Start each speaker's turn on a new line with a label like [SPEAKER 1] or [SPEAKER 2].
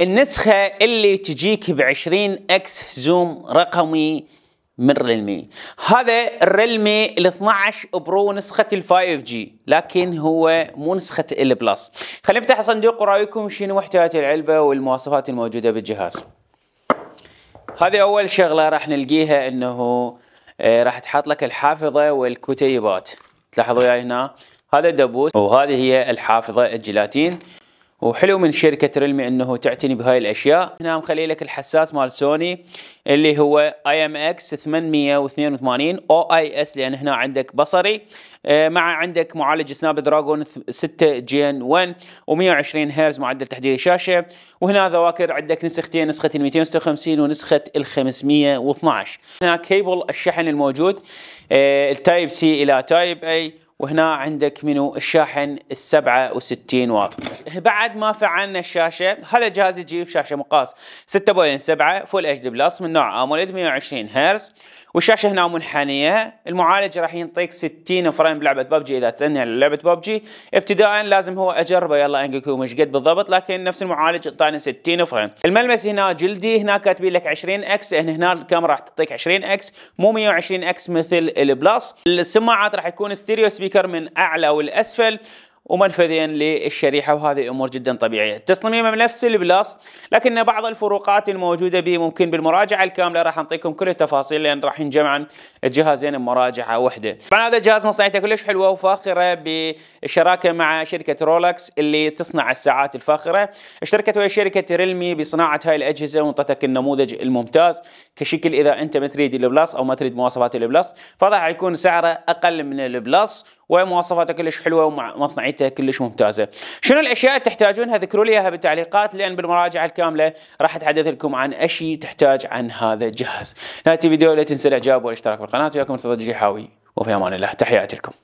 [SPEAKER 1] النسخة اللي تجيك ب 20 اكس زوم رقمي من ريلمي هذا الريلمي ال 12 برو نسخة ال 5 جي لكن هو مو نسخة ال بلس خلينا نفتح صندوق ورايكم شنو محتويات العلبة والمواصفات الموجودة بالجهاز هذه اول شغلة راح نلقيها انه آه، راح تحط لك الحافظة والكتيبات تلاحظوا وياي هنا هذا دبوس وهذه هي الحافظة الجيلاتين وحلو من شركة ريلمي انه تعتني بهاي الاشياء هنا مخلي لك الحساس مال سوني اللي هو اي ام اكس 882 او اي اس لان هنا عندك بصري آه، مع عندك معالج سناب دراجون 6 جين 1 و120 هرتز معدل تحديد الشاشة وهنا ذواكر عندك نسختين نسخة ال 256 ونسخة ال 512 هنا كيبل الشحن الموجود آه، التايب سي الى تايب اي وهنا عندك منو الشاحن ال 67 واط بعد ما فعلنا الشاشه هذا الجهاز يجيب شاشه مقاس 6.7 فول اتش دي بلس من نوع اموليد 120 هرتز والشاشه هنا منحنيه المعالج راح ينطيك 60 فريم بلعبه ببجي اذا تسالني على لعبه ببجي ابتداء لازم هو اجربه يلا انقكو مش قد بالضبط لكن نفس المعالج اعطاني 60 فريم الملمس هنا جلدي هنا كاتبين لك 20 اكس هنا الكاميرا راح تعطيك 20 اكس مو 120 اكس مثل البلس السماعات راح يكون ستيريو سبيكر من اعلى والاسفل ومنفذين للشريحة وهذه أمور جدا طبيعية تصميم نفس البلاس لكن بعض الفروقات الموجودة به ممكن بالمراجعة الكاملة راح نعطيكم كل التفاصيل لأن راح نجمع الجهازين بمراجعة واحدة طبعا هذا الجهاز مصنعيته كلش حلوة وفاخرة بالشراكة مع شركة رولكس اللي تصنع الساعات الفاخرة اشتركت ويا شركة ريلمي بصناعة هاي الأجهزة وانطتك النموذج الممتاز كشكل إذا أنت ما تريد البلاس أو ما تريد مواصفات البلاس فهذا حيكون سعره أقل من البلاس ومواصفاته كلش حلوه ومصنعيته كلش ممتازه. شنو الاشياء اللي تحتاجونها ذكروا لي اياها بالتعليقات لان بالمراجعه الكامله راح اتحدث لكم عن اشي تحتاج عن هذا الجهاز. نهايه الفيديو لا تنسى الاعجاب والاشتراك بالقناه وياكم مرتضى الجحاوي وفي امان الله تحياتي لكم.